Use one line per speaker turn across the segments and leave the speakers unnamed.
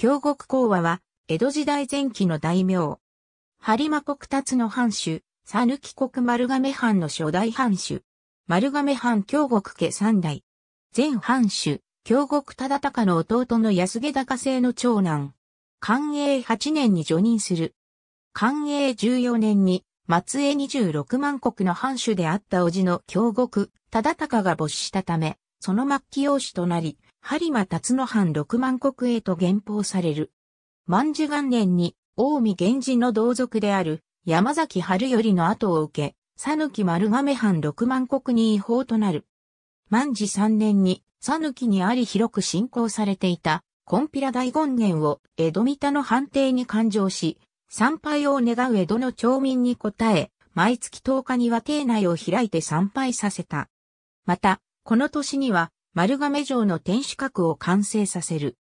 京極講和は、江戸時代前期の大名。
播磨国立の藩主、佐抜国丸亀藩の初代藩主。丸亀藩京極家三代。前藩主、京極忠隆の弟の安毛高生の長男。寛永八年に除任する。寛永十四年に、松江十六万国の藩主であった叔父の京極、忠隆が没したため、その末期養子となり、播磨辰野藩六万国へと原報される。万寿元年に、近江源氏の同族である山崎春よりの後を受け、ぬき丸亀藩六万国に違法となる。万寿三年に、ぬきにあり広く信仰されていた、コンピラ大権現を江戸三田の判定に勘定し、参拝を願う江戸の町民に応え、毎月10日には邸内を開いて参拝させた。また、この年には、丸亀城の天守閣を完成させる。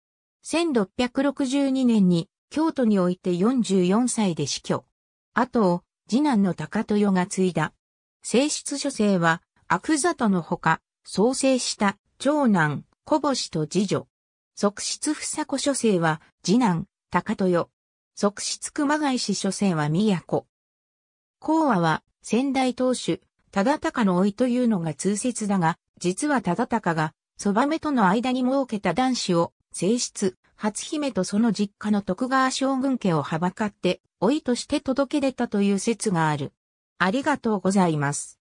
1662年に京都において44歳で死去。後を次男の高豊が継いだ。正室書生は、阿久里のほか、創生した長男、小星と次女。側室房子書生は、次男、高豊。側室熊谷氏書生は都。講和は、先代当主、忠敬の老いというのが通説だが、実は忠敬がそばめとの間に設けた男子を、正室、初姫とその実家の徳川将軍家をはばかって、老いとして届
け出たという説がある。ありがとうございます。